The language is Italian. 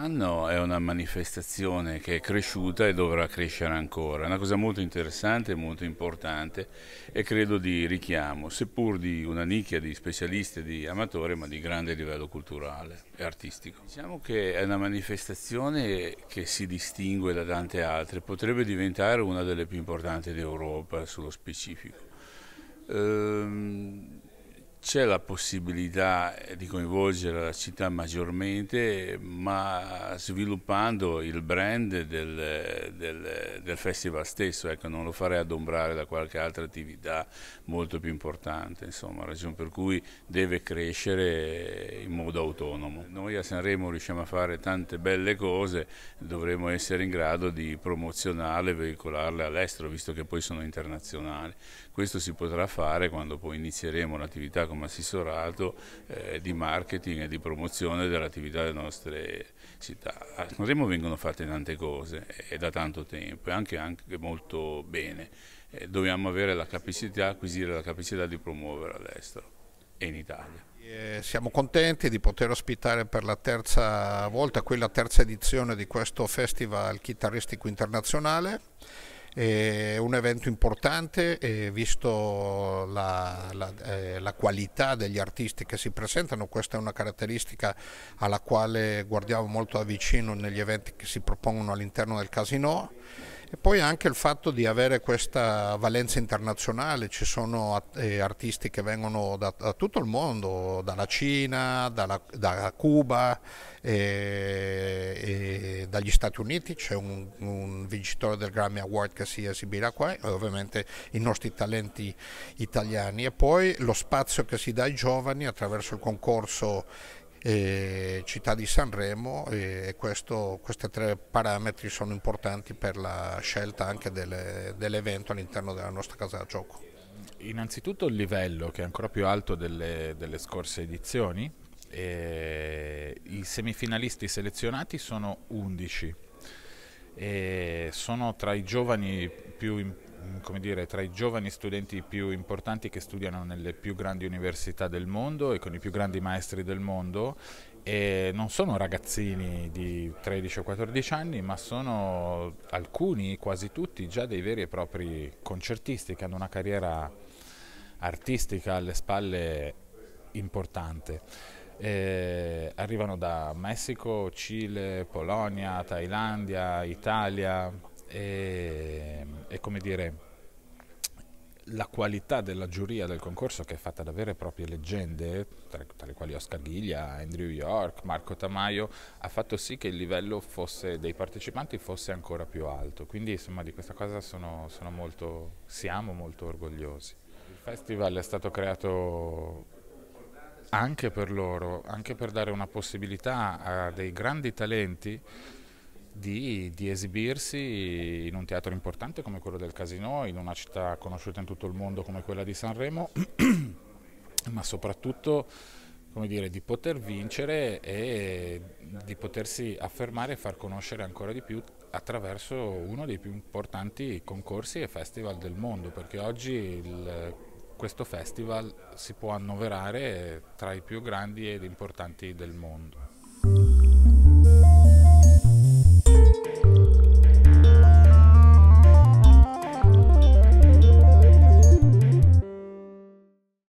fanno è una manifestazione che è cresciuta e dovrà crescere ancora. È una cosa molto interessante, molto importante e credo di richiamo, seppur di una nicchia di specialisti e di amatori, ma di grande livello culturale e artistico. Diciamo che è una manifestazione che si distingue da tante altre, potrebbe diventare una delle più importanti d'Europa sullo specifico. Ehm c'è la possibilità di coinvolgere la città maggiormente, ma sviluppando il brand del, del, del festival stesso, ecco, non lo farei adombrare da qualche altra attività molto più importante, insomma, ragione per cui deve crescere in modo autonomo. Noi a Sanremo riusciamo a fare tante belle cose, dovremmo essere in grado di promozionarle e veicolarle all'estero, visto che poi sono internazionali. Questo si potrà fare quando poi inizieremo l'attività come assessorato eh, di marketing e di promozione dell'attività delle nostre città. A ah, Sanremo vengono fatte tante cose e eh, da tanto tempo e anche, anche molto bene. Eh, dobbiamo avere la capacità, acquisire la capacità di promuovere all'estero e in Italia. Eh, siamo contenti di poter ospitare per la terza volta, qui la terza edizione di questo Festival Chitarristico Internazionale. È un evento importante eh, visto la, la, eh, la, qualità degli artisti che si presentano, questa è una caratteristica alla quale guardiamo molto da vicino negli eventi che si propongono all'interno del casino e poi anche il fatto di avere questa valenza internazionale, ci sono eh, artisti che vengono da, da, tutto il mondo, dalla Cina, dalla, da Cuba, eh, dagli Stati Uniti, c'è un, un, vincitore del Grammy Award che si esibirà qua, ovviamente i nostri talenti italiani e poi lo spazio che si dà ai giovani attraverso il concorso eh, Città di Sanremo e questo, questi tre parametri sono importanti per la scelta anche delle, dell'evento all'interno della nostra casa da gioco. Innanzitutto il livello che è ancora più alto delle, delle scorse edizioni, eh, I semifinalisti selezionati sono 11 e sono tra i giovani più come dire, tra i giovani studenti più importanti che studiano nelle più grandi università del mondo e con i più grandi maestri del mondo e non sono ragazzini di 13 o 14 anni, ma sono alcuni, quasi tutti, già dei veri e propri concertisti che hanno una carriera artistica alle spalle importante eh, arrivano da Messico, Cile, Polonia, Thailandia, Italia e, e come dire la qualità della giuria del concorso che è fatta da vere e proprie leggende, tra, tra, le quali Oscar Ghiglia, Andrew York, Marco Tamaio, ha fatto sì che il livello fosse, dei partecipanti fosse ancora più alto. Quindi insomma di questa cosa sono, sono molto, siamo molto orgogliosi. Il festival è stato creato anche per loro, anche per dare una possibilità a dei grandi talenti di, di, esibirsi in un teatro importante come quello del Casino, in una città conosciuta in tutto il mondo come quella di Sanremo, ma soprattutto dire, di poter vincere e di potersi affermare e far conoscere ancora di più attraverso uno dei più importanti concorsi e festival del mondo, perché oggi il questo festival si può annoverare tra i più grandi ed importanti del mondo.